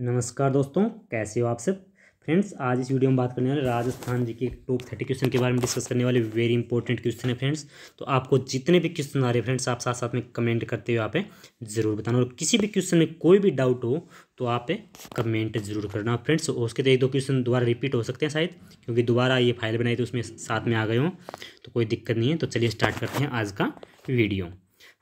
नमस्कार दोस्तों कैसे हो आप सब फ्रेंड्स आज इस वीडियो में बात करने वाले राजस्थान जी के टॉप थर्टी क्वेश्चन के बारे में डिस्कस करने वाले वेरी इंपॉर्टेंट क्वेश्चन है फ्रेंड्स तो आपको जितने भी क्वेश्चन आ रहे हैं फ्रेंड्स आप साथ साथ में कमेंट करते हुए आप ज़रूर बताना और किसी भी क्वेश्चन में कोई भी डाउट हो तो आप कमेंट ज़रूर करना फ्रेंड्स और उसके तो एक दो क्वेश्चन दोबारा रिपीट हो सकते हैं शायद क्योंकि दोबारा ये फाइल बनाई तो उसमें साथ में आ गए हों तो कोई दिक्कत नहीं है तो चलिए स्टार्ट करते हैं आज का वीडियो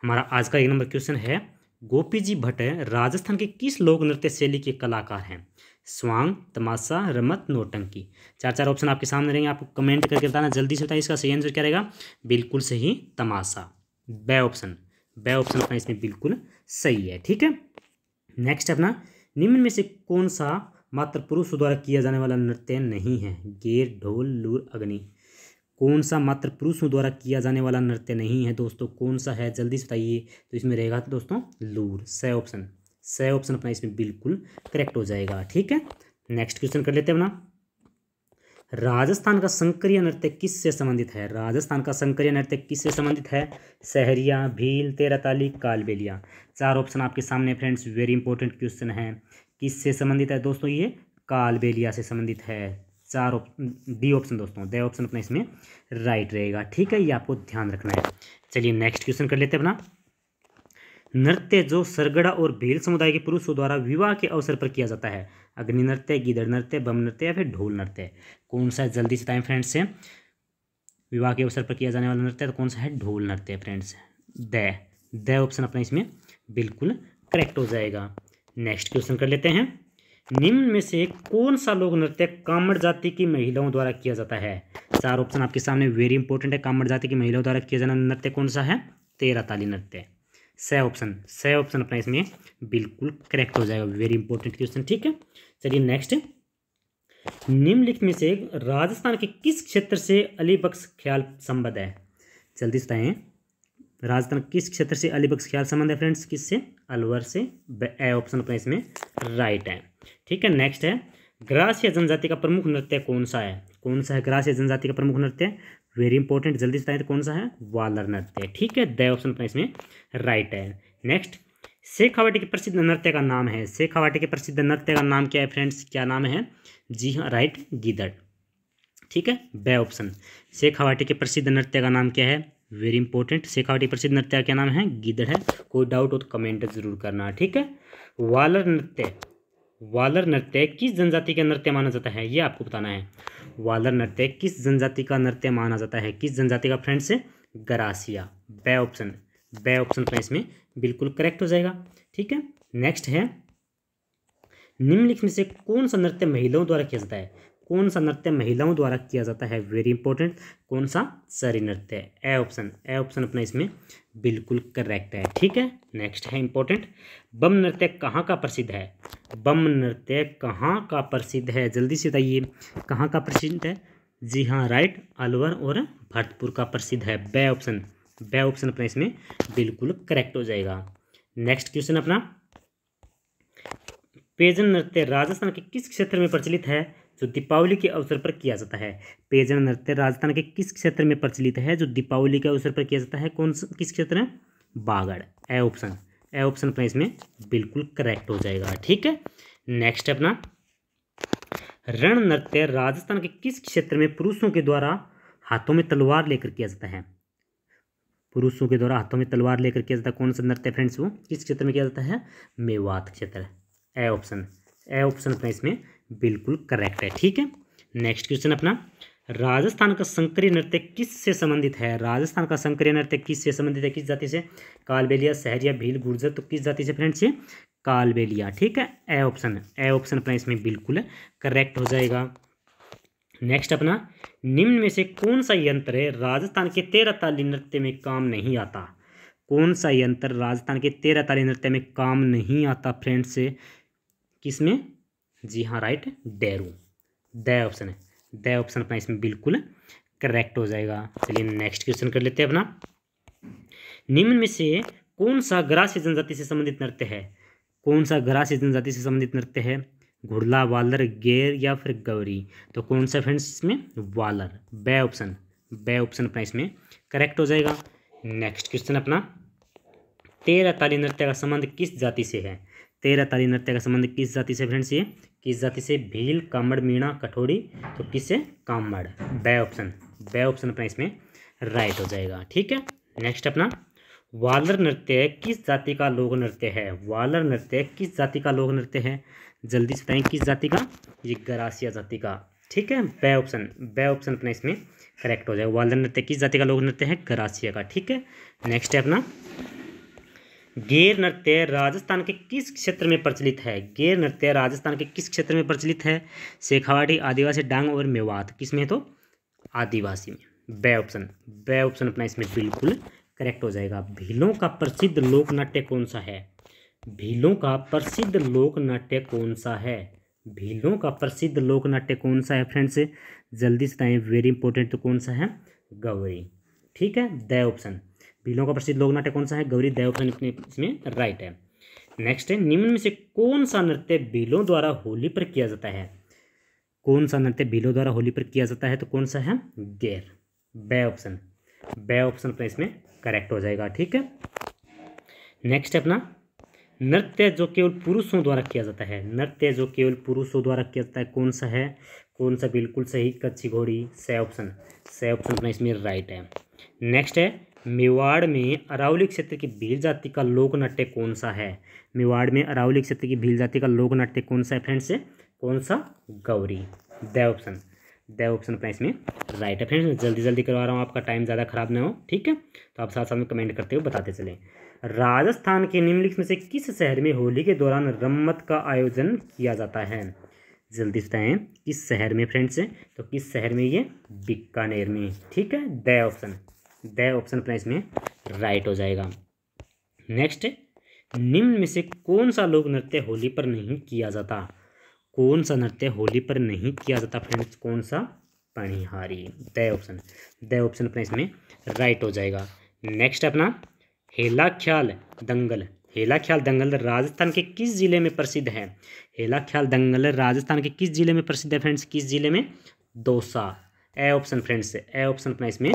हमारा आज का एक नंबर क्वेश्चन है गोपी जी भट्ट राजस्थान के किस लोक नृत्य शैली के कलाकार हैं स्वांग तमाशा रमत नोटंकी चार चार ऑप्शन आपके सामने रहेंगे आपको कमेंट करके बताना जल्दी से बताएं इसका सही आंसर क्या रहेगा बिल्कुल सही तमाशा बे ऑप्शन बे ऑप्शन अपना इसमें बिल्कुल सही है ठीक है नेक्स्ट अपना निम्न में से कौन सा मात्र पुरुष द्वारा किया जाने वाला नृत्य नहीं है गेर ढोल लूर अग्नि कौन सा मात्र पुरुषों द्वारा किया जाने वाला नृत्य नहीं है दोस्तों कौन सा है जल्दी से बताइए तो इसमें रहेगा दोस्तों लूर स ऑप्शन स ऑप्शन अपना इसमें बिल्कुल करेक्ट हो जाएगा ठीक है नेक्स्ट क्वेश्चन कर लेते हैं अपना राजस्थान का संक्रिय नृत्य किससे संबंधित है राजस्थान का संक्रिय नृत्य किससे संबंधित है सहरिया भील तेराताली कालबेलिया चार ऑप्शन आपके सामने फ्रेंड्स वेरी इंपॉर्टेंट क्वेश्चन है किससे संबंधित है दोस्तों ये कालबेलिया से संबंधित है चार डी ऑप्शन दोस्तों दे ऑप्शन अपना इसमें राइट रहेगा ठीक है ये आपको ध्यान रखना है चलिए नेक्स्ट क्वेश्चन कर लेते हैं अपना नृत्य जो सरगड़ा और भील समुदाय के पुरुषों द्वारा विवाह के अवसर पर किया जाता है अग्नि नृत्य गिदड़ नृत्य बम नृत्य या फिर ढोल नृत्य कौन सा जल्दी से टाइम फ्रेंड्स है विवाह के अवसर पर किया जाने वाला नृत्य तो कौन सा है ढोल नृत्य फ्रेंड्स द द ऑप्शन अपना इसमें बिल्कुल करेक्ट हो जाएगा नेक्स्ट क्वेश्चन कर लेते हैं निम्न में से कौन सा लोक नृत्य कामड़ जाति की महिलाओं द्वारा किया जाता है चार ऑप्शन आपके सामने वेरी इंपॉर्टेंट है कामड़ जाति की महिलाओं द्वारा किया जाना नृत्य कौन सा है तेरह ताली नृत्य सह ऑप्शन सह ऑप्शन अपना इसमें बिल्कुल करेक्ट हो जाएगा वेरी इंपॉर्टेंट क्वेश्चन ठीक है चलिए नेक्स्ट निम्नलिखित में से राजस्थान के किस क्षेत्र से बख्श ख्याल संबद्ध है जल्दी बताएं राजस्थान किस क्षेत्र से अलीबक्स ख्याल संबंध है फ्रेंड्स किससे अलवर से ए ऑप्शन अपना इसमें राइट है ठीक है नेक्स्ट है ग्रास्य जनजाति का प्रमुख नृत्य कौन सा है कौन सा है ग्रास्य जनजाति का प्रमुख नृत्य वेरी इंपॉर्टेंट जल्दी बताएं तो कौन सा है वालर नृत्य ठीक है द ऑप्शन अपना इसमें राइट है नेक्स्ट शेखावाटी के प्रसिद्ध नृत्य का नाम है शेखावाटी के प्रसिद्ध नृत्य का नाम क्या है फ्रेंड्स क्या नाम है जी हाँ राइट गीदड़ ठीक है बे ऑप्शन शेखावाटी के प्रसिद्ध नृत्य का नाम क्या है वेरी इंपॉर्टेंट शेखावटी प्रसिद्ध नृत्य क्या नाम है गिदड़ है कोई डाउट हो तो कमेंट जरूर करना ठीक है वालर नृत्य वालर नृत्य किस जनजाति का नृत्य माना जाता है ये आपको बताना है वालर नृत्य किस जनजाति का नृत्य माना जाता है किस जनजाति का friends Garasia B option B option का तो इसमें बिल्कुल करेक्ट हो जाएगा ठीक है नेक्स्ट है निम्नलिखित में से कौन सा नृत्य महिलाओं द्वारा किया जाता है कौन सा नृत्य महिलाओं द्वारा किया जाता है वेरी इंपॉर्टेंट कौन सा सरी नृत्य है ए ऑप्शन ए ऑप्शन अपना इसमें बिल्कुल करेक्ट है ठीक है नेक्स्ट है इंपॉर्टेंट बम नृत्य कहाँ का प्रसिद्ध है बम नृत्य कहाँ का प्रसिद्ध है जल्दी से बताइए कहाँ का प्रसिद्ध है जी हाँ राइट अलवर और भरतपुर का प्रसिद्ध है बे ऑप्शन बे ऑप्शन अपना इसमें बिल्कुल करेक्ट हो जाएगा नेक्स्ट क्वेश्चन अपना पेजन नृत्य राजस्थान के किस क्षेत्र में प्रचलित है जो दीपावली के अवसर पर किया जाता है पेजन नृत्य राजस्थान के किस क्षेत्र में प्रचलित है जो दीपावली के अवसर पर किया जाता है कौन किस क्षेत्र में बागड़ ए ऑप्शन ए ऑप्शन अपना इसमें बिल्कुल करेक्ट हो जाएगा ठीक है नेक्स्ट अपना रण नृत्य राजस्थान के किस क्षेत्र में पुरुषों के द्वारा हाथों में तलवार लेकर किया जाता है पुरुषों के द्वारा हाथों में तलवार लेकर किया जाता है कौन सा नृत्य फ्रेंड्स वो किस क्षेत्र में किया जाता है मेवात क्षेत्र ए ऑप्शन ए ऑप्शन अपना इसमें बिल्कुल करेक्ट है ठीक है नेक्स्ट क्वेश्चन अपना राजस्थान का संक्रिय नृत्य किस से संबंधित है राजस्थान का संक्रिय नृत्य किस से संबंधित है किस जाति से कालबेलिया सहरिया भील गुर्जर तो किस जाति से फ्रेंड्स ये कालबेलिया ठीक है ए ऑप्शन ए ऑप्शन अपना इसमें बिल्कुल करेक्ट हो जाएगा नेक्स्ट अपना निम्न में से कौन सा यंत्र है राजस्थान के तेरह ताली नृत्य में काम नहीं आता कौन सा यंत्र राजस्थान के तेरह ताली नृत्य में काम नहीं आता फ्रेंड्स किसमें जी हाँ राइट डेरू द ऑप्शन है द ऑप्शन अपना इसमें बिल्कुल करेक्ट हो जाएगा चलिए नेक्स्ट क्वेश्चन कर लेते हैं अपना निम्न में से कौन सा ग्रास जनजाति से संबंधित नृत्य है कौन सा ग्रास जनजाति से संबंधित नृत्य है घुड़ला वालर गेर या फिर गौरी तो कौन सा फ्रेंड्स इसमें वालर बे ऑप्शन बे ऑप्शन अपना इसमें करेक्ट हो जाएगा नेक्स्ट क्वेश्चन अपना तेरह ताली नृत्य का संबंध किस जाति से है तेरह ताली नृत्य का संबंध किस जाति से फ्रेंड्स ये किस जाति से भील कामड़ मीणा कठोरी तो किस से कामड़ बे ऑप्शन बे ऑप्शन अपना इसमें राइट हो जाएगा ठीक है नेक्स्ट अपना वालर नृत्य किस जाति का लोक नृत्य है वालर नृत्य किस जाति का लोक नृत्य है जल्दी से बताएं किस जाति का ये गरासिया जाति का ठीक है बे ऑप्शन बे ऑप्शन अपना इसमें करेक्ट हो जाएगा वालर नृत्य किस जाति का लोक नृत्य है गरासिया का ठीक है नेक्स्ट है अपना गेर नृत्य राजस्थान के किस क्षेत्र में प्रचलित है गेर नृत्य राजस्थान के किस क्षेत्र में प्रचलित है शेखावाटी आदिवासी डांग और मेवात किस में तो आदिवासी में बे ऑप्शन बे ऑप्शन अपना इसमें बिल्कुल करेक्ट हो जाएगा भीलों का प्रसिद्ध लोक नाट्य कौन सा है भीलों का प्रसिद्ध लोक नाट्य कौन सा है भीलों का प्रसिद्ध लोक नाट्य कौन सा है फ्रेंड्स जल्दी से बताएं वेरी इंपॉर्टेंट तो कौन सा है गवरी ठीक है द ऑप्शन पीलों का प्रसिद्ध लोक नाट्य कौन सा है गौरी देवखन इसमें राइट है नेक्स्ट है निम्न में से कौन सा नृत्य भीलों द्वारा होली पर किया जाता है कौन सा नृत्य भीलों द्वारा होली पर किया जाता है तो कौन सा है गैर बे ऑप्शन बे ऑप्शन अपना इसमें करेक्ट हो जाएगा ठीक है नेक्स्ट है अपना नृत्य जो केवल पुरुषों द्वारा किया जाता है नृत्य जो केवल पुरुषों द्वारा किया जाता है कौन सा है कौन सा बिल्कुल सही कच्ची घोड़ी से ऑप्शन से ऑप्शन अपना इसमें राइट है नेक्स्ट है मेवाड़ में अरावली क्षेत्र की भील जाति का लोक नाट्य कौन सा है मेवाड़ में अरावली क्षेत्र की भील जाति का लोक नाट्य कौन सा है फ्रेंड्स कौन सा Gauri D option D option अपना इसमें राइट है फ्रेंड्स जल्दी जल्दी करवा रहा हूँ आपका टाइम ज़्यादा खराब ना हो ठीक है तो आप साथ साथ में कमेंट करते हुए बताते चले राजस्थान के निम्नलिखित में से किस शहर में होली के दौरान रम्मत का आयोजन किया जाता है जल्दी बताएं किस शहर में फ्रेंड्स तो किस शहर में ये बीकानेर में ठीक है द ऑप्शन द ऑप्शन अपना इसमें राइट हो जाएगा नेक्स्ट निम्न में से कौन सा लोक नृत्य होली पर नहीं किया जाता कौन सा नृत्य होली पर नहीं किया जाता फ्रेंड्स कौन सा Panihari D option D option अपना इसमें राइट हो जाएगा नेक्स्ट अपना हेला ख्याल दंगल हेला ख्याल दंगल राजस्थान के किस जिले में प्रसिद्ध है हेला ख्याल दंगल राजस्थान के किस जिले में प्रसिद्ध है फ्रेंड्स किस जिले में Dausa A option friends A option अपना इसमें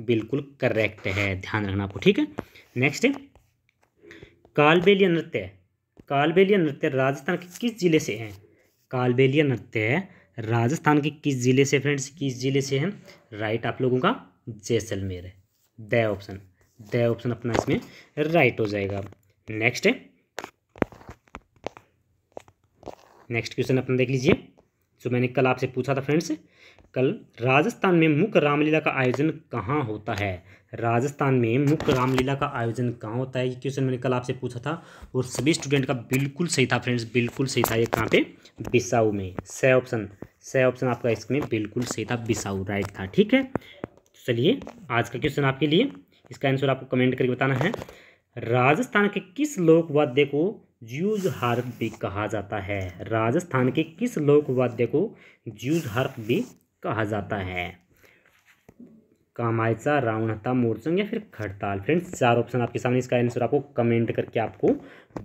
बिल्कुल करेक्ट है ध्यान रखना आपको ठीक है नेक्स्ट कालबेलिया नृत्य कालबेलिया नृत्य राजस्थान के किस जिले से है कालबेलिया नृत्य राजस्थान के किस जिले से फ्रेंड्स किस जिले से है राइट आप लोगों का जैसलमेर है द ऑप्शन द ऑप्शन अपना इसमें राइट हो जाएगा नेक्स्ट नेक्स्ट क्वेश्चन अपना देख लीजिए जो मैंने कल आपसे पूछा था फ्रेंड्स कल राजस्थान में मुख्य रामलीला का आयोजन कहाँ होता है राजस्थान में मुख्य रामलीला का आयोजन कहाँ होता है ये क्वेश्चन मैंने कल आपसे पूछा था और सभी स्टूडेंट का बिल्कुल सही था फ्रेंड्स बिल्कुल सही था ये कहाँ पे बिसाऊ में सह ऑप्शन सह ऑप्शन आपका इसमें बिल्कुल सही था बिसाऊ राइट था ठीक है चलिए आज का क्वेश्चन आपके लिए इसका आंसर आपको कमेंट करके बताना है राजस्थान के किस लोकवाद्य को ज्यूज हार्प भी कहा जाता है राजस्थान के किस लोकवाद्य को ज्यूज हार्प भी कहा जाता है कामायचा रावणता मोरचंग या फिर खड़ताल फ्रेंड्स चार ऑप्शन आपके सामने इसका आंसर आपको कमेंट करके आपको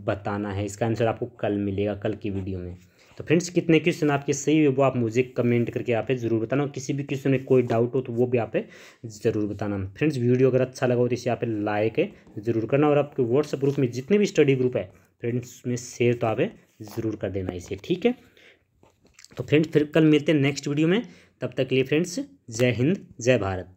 बताना है इसका आंसर आपको कल मिलेगा कल की वीडियो में तो फ्रेंड्स कितने क्वेश्चन आपके सही हुए वो आप मुझे कमेंट करके यहाँ पे ज़रूर बताना किसी भी क्वेश्चन में कोई डाउट हो तो वो भी आप ज़रूर बताना फ्रेंड्स वीडियो अगर अच्छा लगा हो तो इसे यहाँ पे लाइक ज़रूर करना और आपके व्हाट्सअप ग्रुप में जितने भी स्टडी ग्रुप है फ्रेंड्स में शेयर तो आप ज़रूर कर देना इसे ठीक है तो फ्रेंड्स फिर कल मिलते हैं नेक्स्ट वीडियो में तब तक के लिए फ्रेंड्स जय हिंद जय भारत